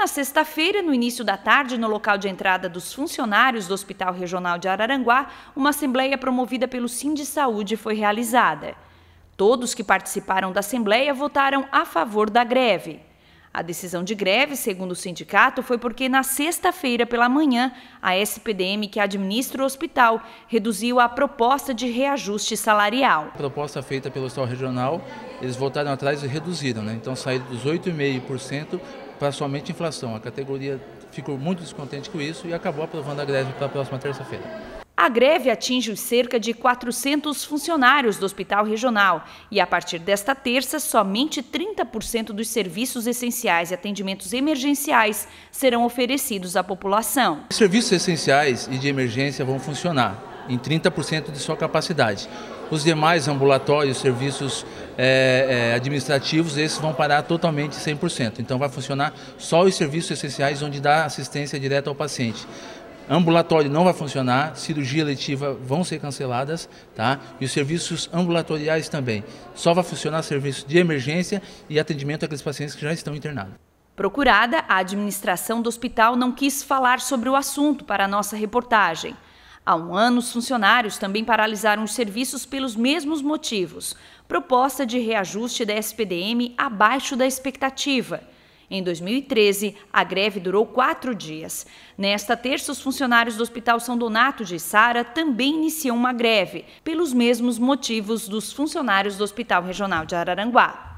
Na sexta-feira, no início da tarde, no local de entrada dos funcionários do Hospital Regional de Araranguá, uma assembleia promovida pelo Sim de Saúde foi realizada. Todos que participaram da assembleia votaram a favor da greve. A decisão de greve, segundo o sindicato, foi porque na sexta-feira pela manhã, a SPDM, que administra o hospital, reduziu a proposta de reajuste salarial. A proposta feita pelo hospital regional, eles voltaram atrás e reduziram, né? Então saíram dos 8,5% para somente inflação. A categoria ficou muito descontente com isso e acabou aprovando a greve para a próxima terça-feira. A greve atinge os cerca de 400 funcionários do Hospital Regional e, a partir desta terça, somente 30% dos serviços essenciais e atendimentos emergenciais serão oferecidos à população. Os serviços essenciais e de emergência vão funcionar em 30% de sua capacidade. Os demais ambulatórios, serviços é, é, administrativos, esses vão parar totalmente 100%. Então vai funcionar só os serviços essenciais onde dá assistência direta ao paciente ambulatório não vai funcionar, cirurgia letiva vão ser canceladas, tá? E os serviços ambulatoriais também. Só vai funcionar serviço de emergência e atendimento àqueles pacientes que já estão internados. Procurada, a administração do hospital não quis falar sobre o assunto para a nossa reportagem. Há um ano, os funcionários também paralisaram os serviços pelos mesmos motivos. Proposta de reajuste da SPDM abaixo da expectativa. Em 2013, a greve durou quatro dias. Nesta terça, os funcionários do Hospital São Donato de Sara também iniciam uma greve, pelos mesmos motivos dos funcionários do Hospital Regional de Araranguá.